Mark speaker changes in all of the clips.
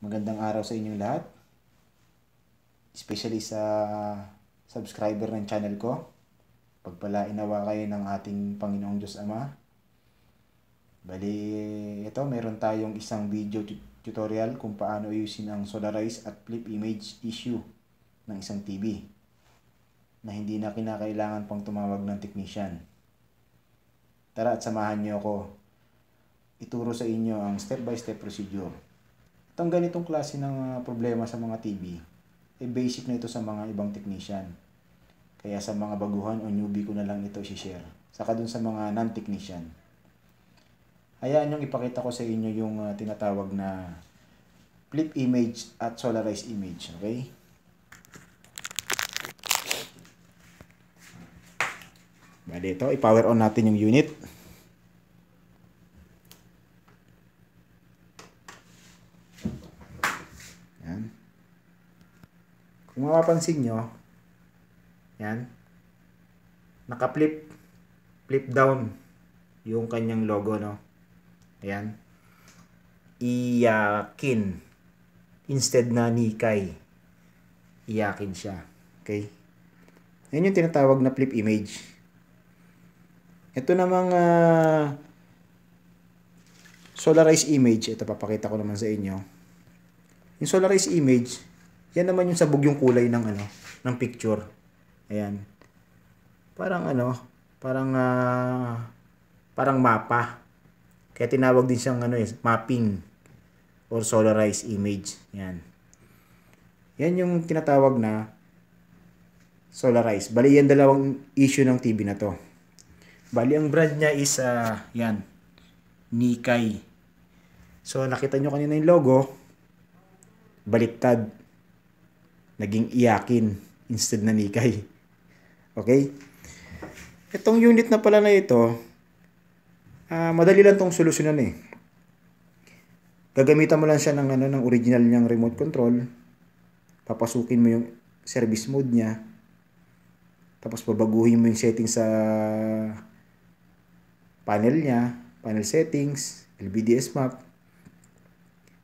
Speaker 1: Magandang araw sa inyong lahat. Especially sa subscriber ng channel ko. Pagpalain nawa kayo ng ating Panginoong Diyos Ama. Bali, ito meron tayong isang video tutorial kung paano ayusin ang solarize at flip image issue ng isang TV na hindi na kinakailangan pang tumawag ng technician. Tara at samahan niyo ako. Ituro sa inyo ang step-by-step -step procedure at ang ganitong klase ng uh, problema sa mga TV, eh basic na ito sa mga ibang technician. Kaya sa mga baguhan o newbie ko na lang ito share Saka dun sa mga non-technician. Hayaan nyong ipakita ko sa inyo yung uh, tinatawag na flip image at solarized image. Okay? Bali ito, i-power on natin yung unit. Kung mapapansin nyo, yan, naka-flip, flip down yung kanyang logo, no? Ayan. Iyakin. Instead na nikay. Iyakin siya. Okay? Yan yung tinatawag na flip image. Ito namang uh, solarized image. Ito papakita ko naman sa inyo. Yung solarized image, yan naman yung sabog yung kulay ng ano, ng picture. Ayan. Parang ano, parang uh, parang mapa. Kaya tinawag din siyang ano eh, mapping or solarized image. Yan. Yan yung tinatawag na solarized. Bali yan dalawang issue ng TV na to. Bali ang brand niya is uh, yan. Nikkei. So nakita nyo kanina yung logo. Baliktad naging iyakin instead na nikay. Okay? Itong unit na pala na ito, uh, madali lang tong solusyonan eh. Gagamitan mo lang siya ng, ano, ng original niyang remote control. Papasukin mo yung service mode niya. Tapos babaguhin mo yung setting sa panel niya, panel settings, LBDS map.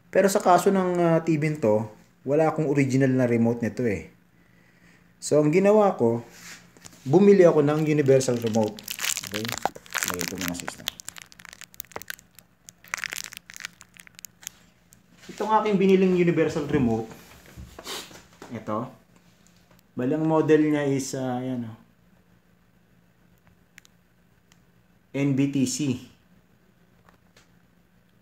Speaker 1: Pero sa kaso ng uh, ah, TV to, wala akong original na remote nito eh. So, ang ginawa ko, bumili ako ng universal remote. Okay? Lagay ko mga sa Itong aking biniling universal remote, ito, balang model niya is, uh, ayan o, oh, NBTC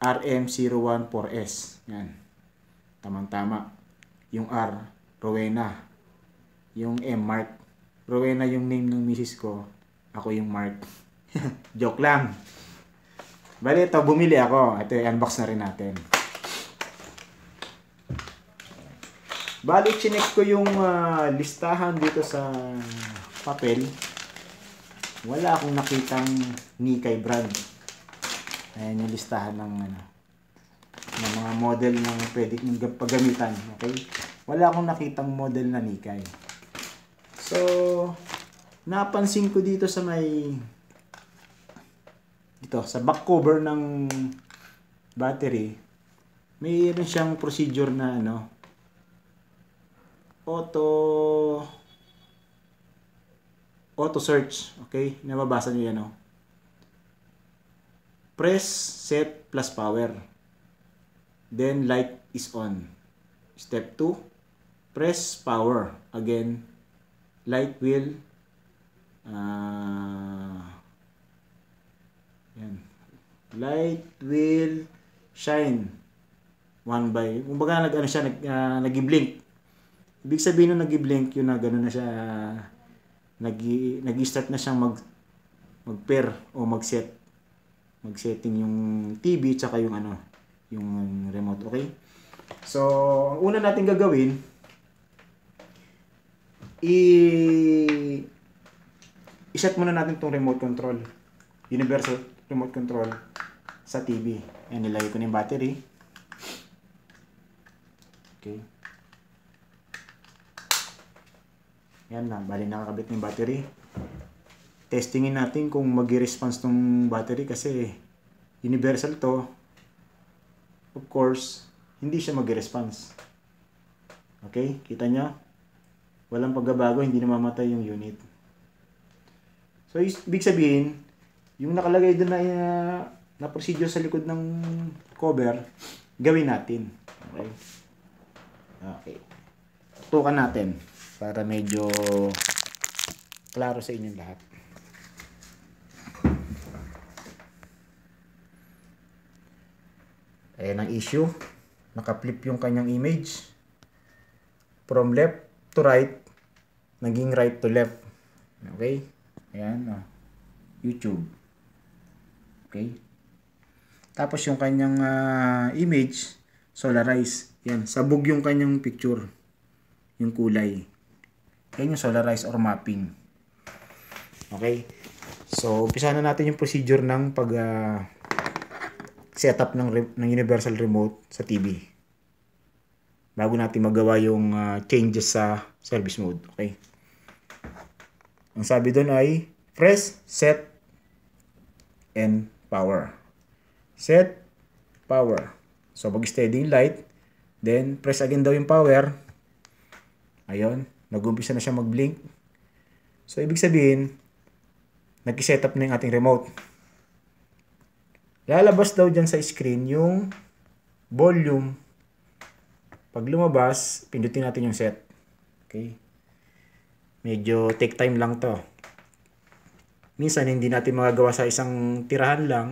Speaker 1: RM014S. Yan. Tamang-tama. Yung R, Rowena. Yung M, Mark. Rowena yung name ng misis ko. Ako yung Mark. Joke lang. Bale, ito, bumili ako. Ito, unbox na rin natin. Bale, chinek ko yung uh, listahan dito sa papel. Wala akong nakitang Nikkei brand. Ayan yung listahan ng ano, ng mga model ng pwede kong paggamitan. Okay? Wala akong nakitang model na Nikay. So, napansin ko dito sa may dito, sa back cover ng battery, mayroon ano siyang procedure na ano, auto auto search. Okay? Nababasa niyo yan, oh. Press, set, plus power. Then light is on. Step 2, press power. Again, light will uh, yan. light will shine one by kumbaga nag ano siya nag uh, nagiblink ibig sabihin nung nagiblink yun na ganoon na siya nag nag-start na siyang mag mag-pair o mag-set mag-setting yung TV tsaka yung ano yung remote. Okay? So, ang una natin gagawin, i- i-set muna natin itong remote control. Universal remote control sa TV. Ayan, nilagay ko na yung battery. Okay. Ayan na, bali nakakabit na yung battery. Testingin natin kung mag-response tong battery kasi universal to of course, hindi siya mag-response. Okay? Kita nyo? Walang pagbabago, hindi namamatay yung unit. So, big sabihin, yung nakalagay doon na, uh, na procedure sa likod ng cover, gawin natin. Okay? Okay. Tutukan natin para medyo klaro sa inyong lahat. Ayan eh, ang issue. Naka-flip yung kanyang image. From left to right, naging right to left. Okay? Ayan, oh. YouTube. Okay? Tapos yung kanyang uh, image, solarize. Yan, sabog yung kanyang picture. Yung kulay. Yan yung solarize or mapping. Okay? So, umpisa na natin yung procedure ng pag... Uh, setup ng, ng universal remote sa TV bago natin magawa yung uh, changes sa service mode. Okay. Ang sabi doon ay press set and power. Set power. So pag steady yung light, then press again daw yung power. Ayun, nagumpisa na siya magblink So ibig sabihin, nag-setup na yung ating remote. Lalabas daw dyan sa screen yung volume. Pag lumabas, pindutin natin yung set. Okay. Medyo take time lang to. Minsan hindi natin magagawa sa isang tirahan lang.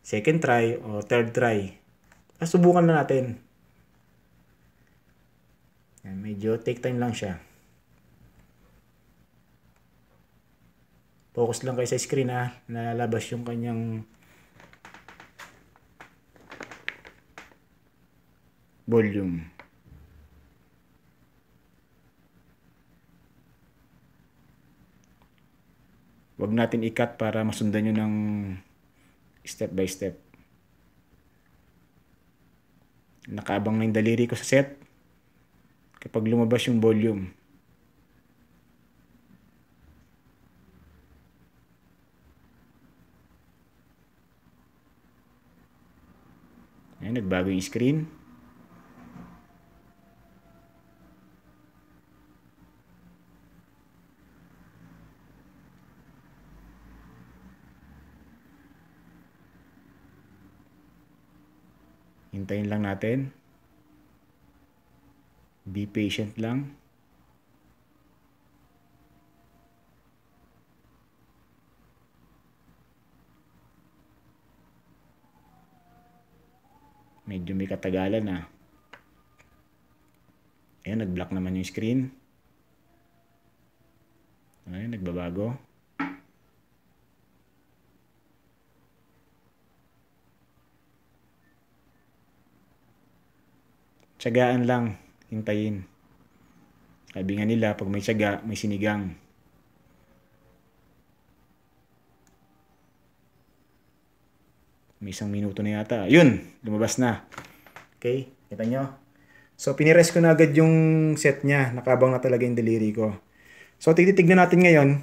Speaker 1: Second try or third try. Ah, subukan na natin. Yan, medyo take time lang siya. Focus lang kayo sa screen ha. Ah. Nalalabas yung kanyang volume. Huwag natin ikat para masundan nyo ng step by step. Nakaabang na yung daliri ko sa set kapag lumabas yung volume. Ayan, nagbago yung screen. Hintayin lang natin. Be patient lang. Medyo may katagalan na. Ah. Ayan, nag-block naman yung screen. Ayan, nagbabago. Tsagaan lang, hintayin. Sabi nga nila, pag may tsaga, may sinigang. May isang minuto na yata. Yun, lumabas na. Okay, kita nyo? So, pinirest ko na agad yung set niya. Nakabang na talaga yung delivery ko. So, titignan natin ngayon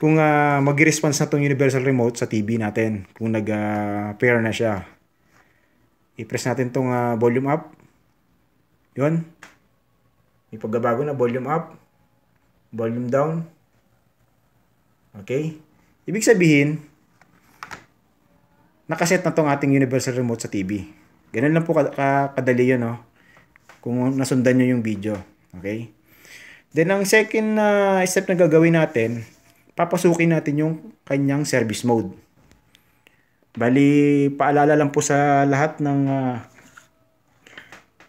Speaker 1: kung uh, mag-response na tong universal remote sa TV natin. Kung nag-pair ah, uh, na siya. I-press natin tong uh, volume up. Yun. May pagbabago na volume up, volume down. Okay? Ibig sabihin, nakaset na tong ating universal remote sa TV. Ganun lang po kadali yun, no? Kung nasundan nyo yung video. Okay? Then, ang second uh, step na gagawin natin, papasukin natin yung kanyang service mode. Bali, paalala lang po sa lahat ng uh,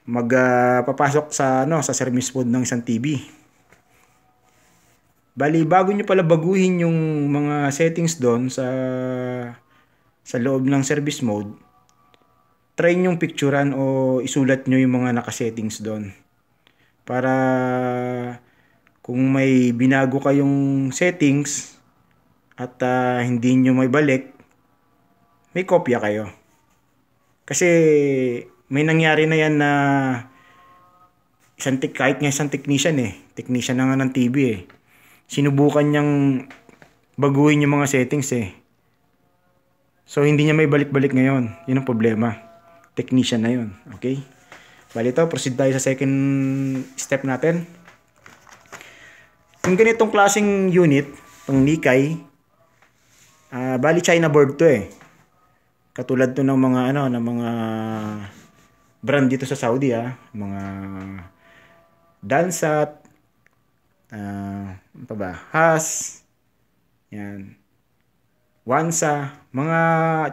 Speaker 1: magpapasok ah, uh, sa ano sa service mode ng isang TV. Bali bago niyo pala baguhin yung mga settings doon sa sa loob ng service mode, try niyo picturean o isulat niyo yung mga naka-settings doon. Para kung may binago kayong settings at uh, hindi niyo may balik, may kopya kayo. Kasi may nangyari na yan na isang, kahit nga isang technician eh. Technician na nga ng TV eh. Sinubukan niyang baguhin yung mga settings eh. So, hindi niya may balik-balik ngayon. Yun ang problema. Technician na yun. Okay? Bali ito, proceed tayo sa second step natin. Yung ganitong klaseng unit, pang Nikkei, uh, bali China board to eh. Katulad to ng mga ano, ng mga brand dito sa Saudi ah, mga Dansat, uh, pa ba? Has, yan. Wansa, mga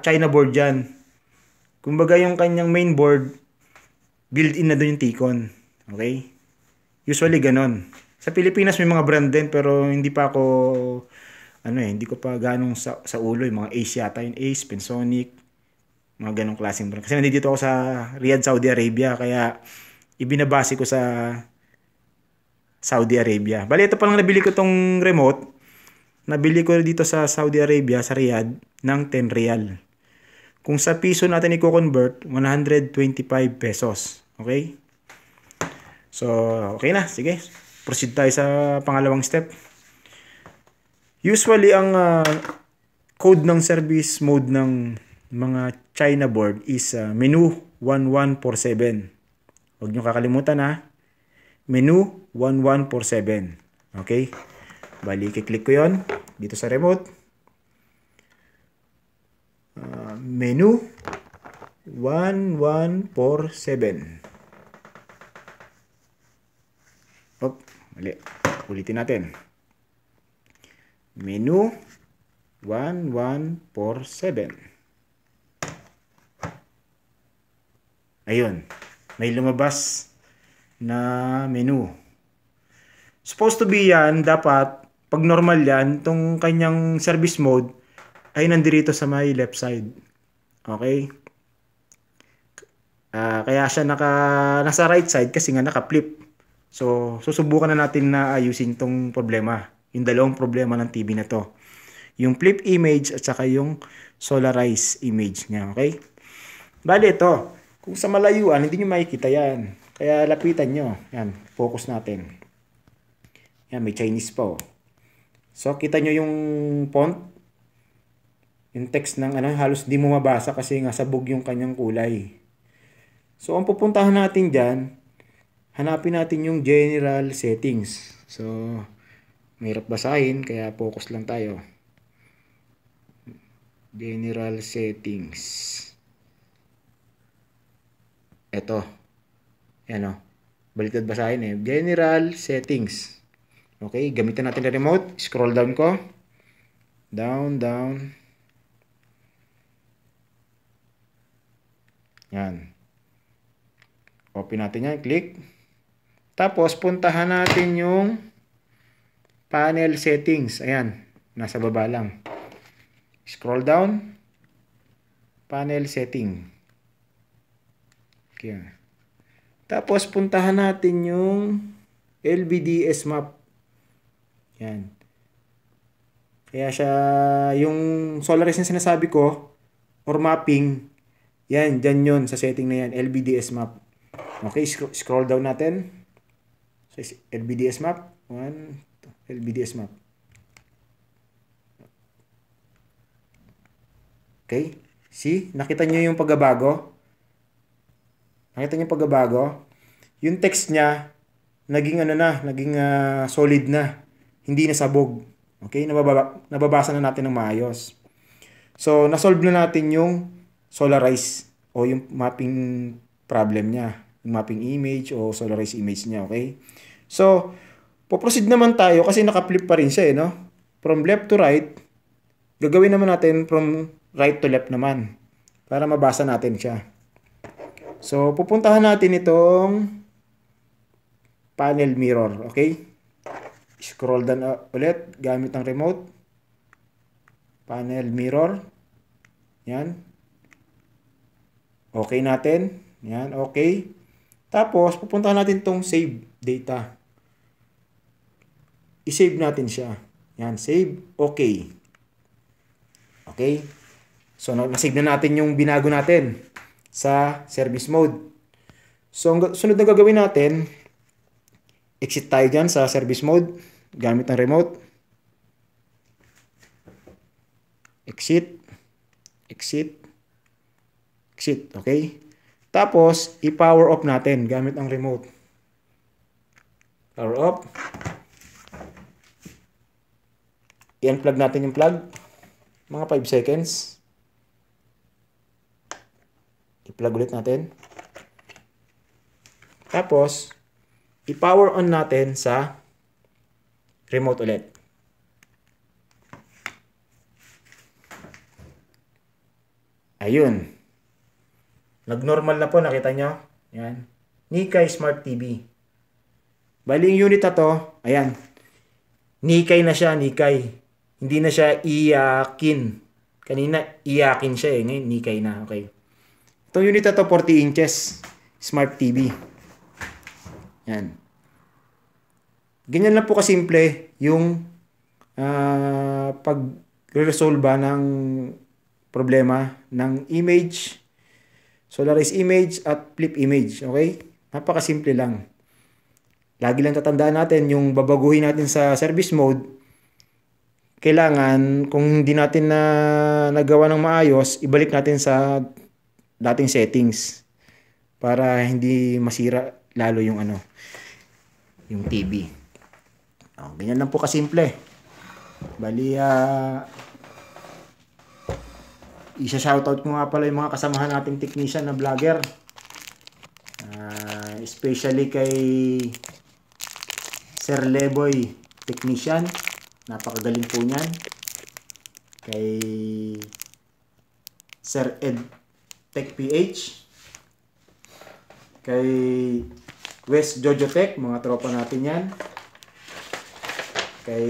Speaker 1: China board yan. Kumbaga yung kanyang main board, built-in na doon yung Tikon. Okay? Usually ganon. Sa Pilipinas may mga brand din pero hindi pa ako ano eh, hindi ko pa ganong sa, sa ulo yung eh. mga Asia yata, yung Ace, Pensonic, mga ganong klaseng brand. Kasi nandito ako sa Riyadh, Saudi Arabia. Kaya ibinabase ko sa Saudi Arabia. Bali, ito palang nabili ko tong remote. Nabili ko dito sa Saudi Arabia, sa Riyadh, ng 10 real. Kung sa piso natin i-convert, 125 pesos. Okay? So, okay na. Sige. Proceed tayo sa pangalawang step. Usually, ang uh, code ng service mode ng mga China board is uh, menu 1147. Huwag nyo kakalimutan ha. Menu 1147. Okay? Bali, kiklik ko yon dito sa remote. Uh, menu 1147. Op, mali. Ulitin natin. Menu 1147. Ayun, may lumabas na menu. Supposed to be yan, dapat, pag normal yan, tong kanyang service mode, ay nandirito sa may left side. Okay? Uh, kaya siya naka, nasa right side kasi nga naka-flip. So, susubukan na natin na ayusin tong problema. Yung dalawang problema ng TV na to. Yung flip image at saka yung solarize image niya. Okay? Bali, ito. Kung sa malayuan, hindi nyo makikita yan. Kaya lapitan nyo. Yan, focus natin. Yan, may Chinese po. Oh. So, kita nyo yung font. Yung text ng ano, halos hindi mo mabasa kasi nga sabog yung kanyang kulay. So, ang pupuntahan natin dyan, hanapin natin yung general settings. So, mahirap basahin, kaya focus lang tayo. General settings eto. Ayan o. Oh. Baliktad basahin eh. General settings. Okay, gamitan natin na remote. Scroll down ko. Down, down. Yan. Copy natin yan. Click. Tapos, puntahan natin yung panel settings. Ayan. Nasa baba lang. Scroll down. Panel setting. Yan. Tapos, puntahan natin yung LBDS map. Yan. Kaya siya, yung Solaris na sinasabi ko, or mapping, yan, dyan yun, sa setting na yan, LBDS map. Okay, sc scroll down natin. So, LBDS map. One, two, LBDS map. Okay? See? Nakita nyo yung pagbabago? Nakita niyo pagbabago? Yung text niya, naging ano na, naging uh, solid na. Hindi na sabog. Okay? Nababa, nababasa na natin ng maayos. So, nasolve na natin yung solarize o yung mapping problem niya. Yung mapping image o solarize image niya. Okay? So, poproceed naman tayo kasi nakaflip pa rin siya eh, no? From left to right, gagawin naman natin from right to left naman para mabasa natin siya. So, pupuntahan natin itong panel mirror. Okay? Scroll down ulit gamit ng remote. Panel mirror. Yan. Okay natin. Yan, okay. Tapos, pupuntahan natin itong save data. I-save natin siya. Yan, save. Okay. Okay. So, nasave na natin yung binago natin sa service mode. So, ang sunod na gagawin natin, exit tayo dyan sa service mode gamit ng remote. Exit. Exit. Exit. Okay? Tapos, i-power off natin gamit ang remote. Power off. I-unplug natin yung plug. Mga 5 seconds. I-plug ulit natin. Tapos, i-power on natin sa remote ulit. Ayun. Nag-normal na po, nakita nyo? Ayan. Nikkei Smart TV. Bali, yung unit na to, ayan. Nikkei na siya, Nikkei. Hindi na siya iyakin. Kanina, iyakin siya eh. Ngayon, Nikkei na. Okay. Itong unit na to, 40 inches. Smart TV. Yan. Ganyan lang po kasimple yung uh, ah, pag-resolve ng problema ng image, solaris image at flip image. Okay? Napakasimple lang. Lagi lang tatandaan natin yung babaguhin natin sa service mode. Kailangan kung hindi natin na nagawa ng maayos, ibalik natin sa dating settings para hindi masira lalo yung ano yung TV. Oh, ganyan lang po simple. Bali, uh, isa-shoutout ko nga pala yung mga kasamahan nating technician na vlogger. Uh, especially kay Sir Leboy Technician. Napakagaling po niyan. Kay Sir Ed TechPH, kay West Jojo Tech, mga tropa natin yan. Kay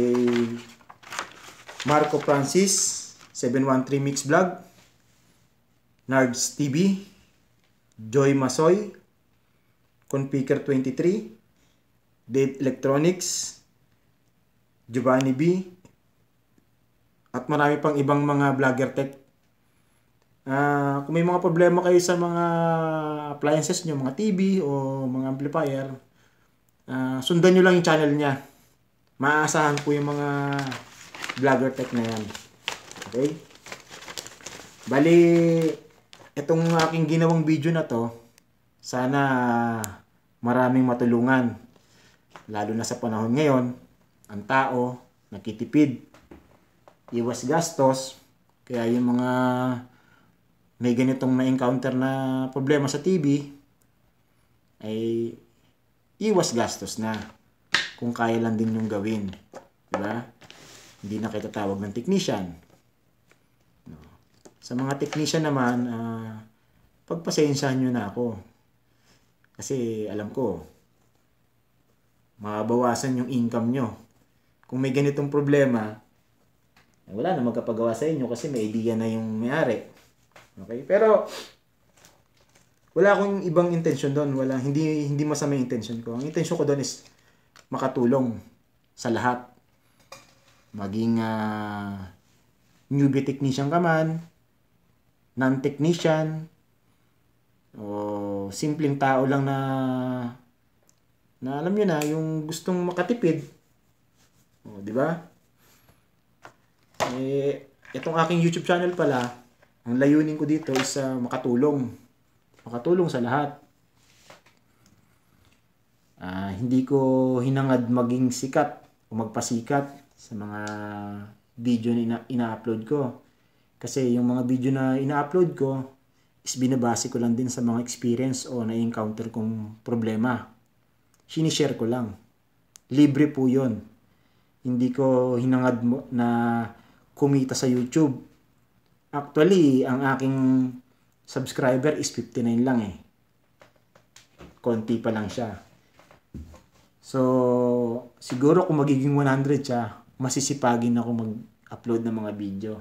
Speaker 1: Marco Francis, 713 Mix Vlog, Nards TV, Joy Masoy, Configure 23, Dave Electronics, Giovanni B, at marami pang ibang mga vlogger tech Uh, kung may mga problema kayo sa mga appliances nyo, mga TV o mga amplifier, uh, sundan nyo lang yung channel niya. Maaasahan ko yung mga vlogger tech na yan. Okay? Bali, itong aking ginawang video na to, sana maraming matulungan. Lalo na sa panahon ngayon, ang tao nagtitipid, iwas gastos, kaya yung mga may ganitong na-encounter na problema sa TV, ay iwas gastos na kung kaya lang din yung gawin. Diba? Hindi na kita tawag ng technician. No. Sa mga technician naman, uh, pagpasensyahan nyo na ako. Kasi alam ko, mabawasan yung income nyo. Kung may ganitong problema, eh, wala na magkapagawa sa inyo kasi may idea na yung mayari. Okay? Pero wala akong ibang intention doon, wala hindi hindi masama yung intention ko. Ang intention ko doon is makatulong sa lahat. Maging uh, ah, newbie technician ka man, non-technician, o simpleng tao lang na na alam niyo na yung gustong makatipid. O, di ba? Eh, itong aking YouTube channel pala, ang layunin ko dito is uh, makatulong. Makatulong sa lahat. Uh, hindi ko hinangad maging sikat o magpasikat sa mga video na ina- ina-upload ko. Kasi yung mga video na ina-upload ko is binabase ko lang din sa mga experience o na-encounter kong problema. Sinishare ko lang. Libre po yon Hindi ko hinangad mo na kumita sa YouTube Actually, ang aking subscriber is 59 lang eh. Konti pa lang siya. So, siguro kung magiging 100 siya, masisipagin ako mag-upload ng mga video.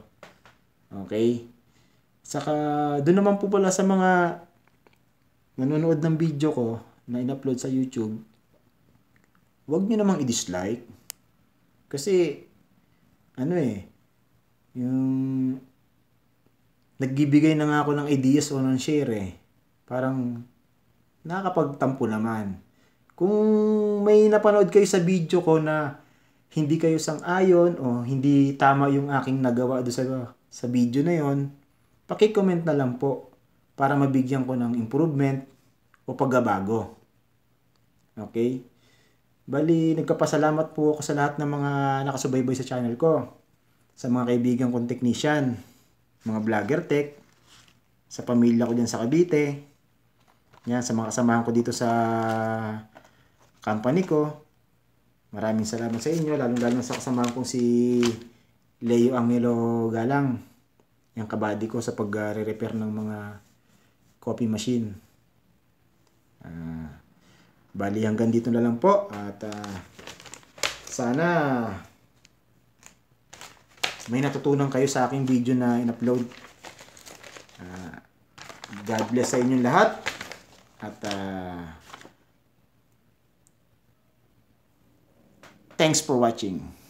Speaker 1: Okay? Saka, doon naman po pala sa mga nanonood ng video ko na in-upload sa YouTube, wag nyo namang i-dislike. Kasi, ano eh, yung nagbibigay na nga ako ng ideas o ng share eh. Parang nakakapagtampo naman. Kung may napanood kayo sa video ko na hindi kayo sang-ayon o hindi tama yung aking nagawa do sa, sa video na yon, paki-comment na lang po para mabigyan ko ng improvement o pagbabago. Okay? Bali, nagkapasalamat po ako sa lahat ng mga nakasubaybay sa channel ko. Sa mga kaibigan kong technician mga vlogger tech, sa pamilya ko dyan sa Cavite, yan, sa mga kasamahan ko dito sa company ko. Maraming salamat sa inyo, lalong-lalo sa kasamahan kong si Leo Angelo Galang, yung kabady ko sa pagre-repair ng mga coffee machine. Uh, bali hanggang dito na lang po at uh, sana may natutunan kayo sa aking video na in-upload. Uh, God bless sa inyong lahat. At uh, thanks for watching.